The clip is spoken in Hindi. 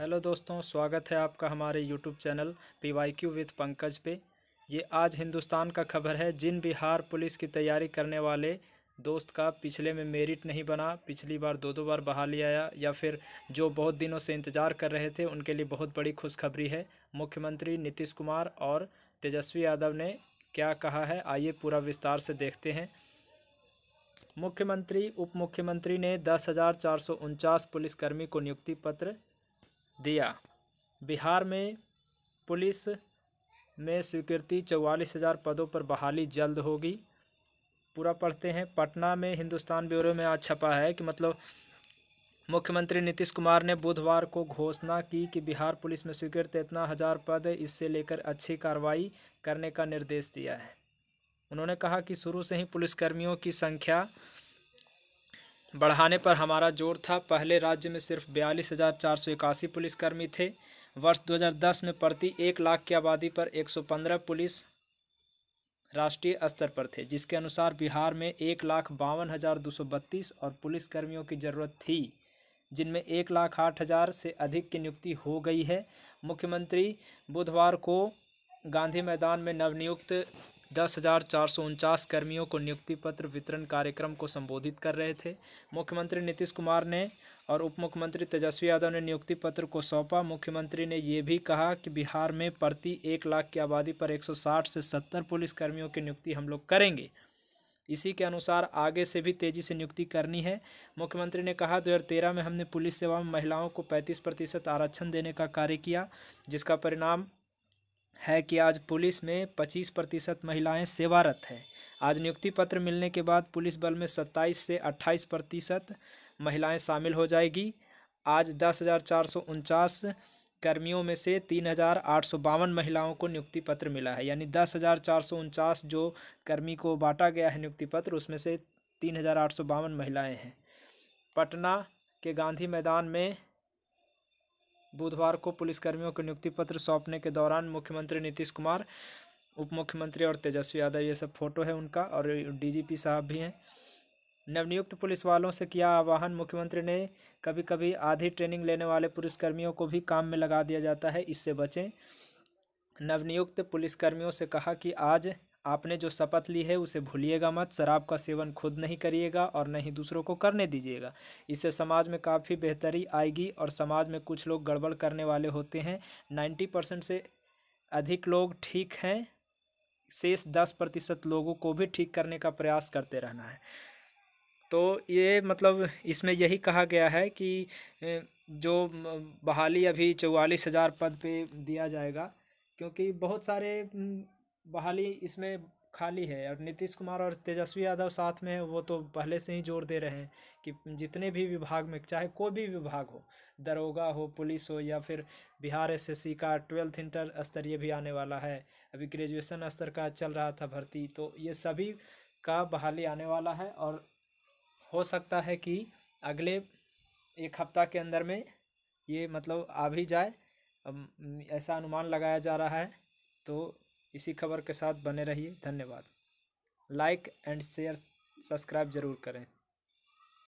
हेलो दोस्तों स्वागत है आपका हमारे YouTube channel P Y Q with Pankaj पे ये आज हिंदुस्तान का खबर है जिन बिहार पुलिस की तैयारी करने वाले दोस्त का पिछले में मेरिट नहीं बना पिछली बार दो दो बार बहाली आया या फिर जो बहुत दिनों से इंतज़ार कर रहे थे उनके लिए बहुत बड़ी खुशखबरी है मुख्यमंत्री नीतीश कुमार और तेजस्वी यादव ने क्या कहा है आइए पूरा विस्तार से देखते हैं मुख्यमंत्री उप मुख्यमंत्री ने दस हज़ार चार सौ उनचास पुलिसकर्मी को नियुक्ति पत्र दिया बिहार में पुलिस में स्वीकृति चौवालीस हज़ार पदों पर बहाली जल्द होगी पूरा पढ़ते हैं पटना में हिंदुस्तान ब्यूरो में आज छपा है कि मतलब मुख्यमंत्री नीतीश कुमार ने बुधवार को घोषणा की कि बिहार पुलिस में स्वीकृत इतना हज़ार पद इससे लेकर अच्छी कार्रवाई करने का निर्देश दिया है उन्होंने कहा कि शुरू से ही पुलिसकर्मियों की संख्या बढ़ाने पर हमारा जोर था पहले राज्य में सिर्फ बयालीस हज़ार चार सौ इक्यासी पुलिसकर्मी थे वर्ष 2010 में प्रति एक लाख की आबादी पर 115 पुलिस राष्ट्रीय स्तर पर थे जिसके अनुसार बिहार में एक लाख बावन हज़ार दो सौ बत्तीस और पुलिसकर्मियों की ज़रूरत थी जिनमें एक लाख आठ हज़ार से अधिक की नियुक्ति हो गई है मुख्यमंत्री बुधवार को गांधी मैदान में नवनियुक्त दस हज़ार चार सौ उनचास कर्मियों को नियुक्ति पत्र वितरण कार्यक्रम को संबोधित कर रहे थे मुख्यमंत्री नीतीश कुमार ने और उप मुख्यमंत्री तेजस्वी यादव ने नियुक्ति पत्र को सौंपा मुख्यमंत्री ने ये भी कहा कि बिहार में प्रति एक लाख की आबादी पर 160 से 70 कर्मियों की नियुक्ति हम लोग करेंगे इसी के अनुसार आगे से भी तेज़ी से नियुक्ति करनी है मुख्यमंत्री ने कहा 2013 में हमने पुलिस सेवा में महिलाओं को 35 प्रतिशत आरक्षण देने का कार्य किया जिसका परिणाम है कि आज पुलिस में 25 प्रतिशत महिलाएँ सेवारत हैं आज नियुक्ति पत्र मिलने के बाद पुलिस बल में 27 से 28 प्रतिशत महिलाएँ शामिल हो जाएगी आज दस कर्मियों में से तीन हज़ार आठ सौ बावन महिलाओं को नियुक्ति पत्र मिला है यानी दस हज़ार चार सौ उनचास जो कर्मी को बांटा गया है नियुक्ति पत्र उसमें से तीन हज़ार आठ सौ बावन महिलाएँ हैं पटना के गांधी मैदान में बुधवार को पुलिसकर्मियों को नियुक्ति पत्र सौंपने के दौरान मुख्यमंत्री नीतीश कुमार उप मुख्यमंत्री और तेजस्वी यादव ये सब फोटो है उनका और डीजीपी साहब भी हैं नवनियुक्त पुलिस वालों से किया आह्वान मुख्यमंत्री ने कभी कभी आधी ट्रेनिंग लेने वाले पुलिसकर्मियों को भी काम में लगा दिया जाता है इससे बचें नवनियुक्त पुलिसकर्मियों से कहा कि आज आपने जो शपथ ली है उसे भूलिएगा मत शराब का सेवन खुद नहीं करिएगा और नहीं दूसरों को करने दीजिएगा इससे समाज में काफ़ी बेहतरी आएगी और समाज में कुछ लोग गड़बड़ करने वाले होते हैं नाइन्टी परसेंट से अधिक लोग ठीक हैं शेष दस प्रतिशत लोगों को भी ठीक करने का प्रयास करते रहना है तो ये मतलब इसमें यही कहा गया है कि जो बहाली अभी चौवालीस हज़ार पद पे दिया जाएगा क्योंकि बहुत सारे बहाली इसमें खाली है और नीतीश कुमार और तेजस्वी यादव साथ में है वो तो पहले से ही जोर दे रहे हैं कि जितने भी विभाग में चाहे कोई भी विभाग हो दरोगा हो पुलिस हो या फिर बिहार एसएससी का ट्वेल्थ इंटर स्तरीय भी आने वाला है अभी ग्रेजुएशन स्तर का चल रहा था भर्ती तो ये सभी का बहाली आने वाला है और हो सकता है कि अगले एक हफ्ता के अंदर में ये मतलब आ भी जाए ऐसा अनुमान लगाया जा रहा है तो इसी खबर के साथ बने रहिए धन्यवाद लाइक एंड शेयर सब्सक्राइब जरूर करें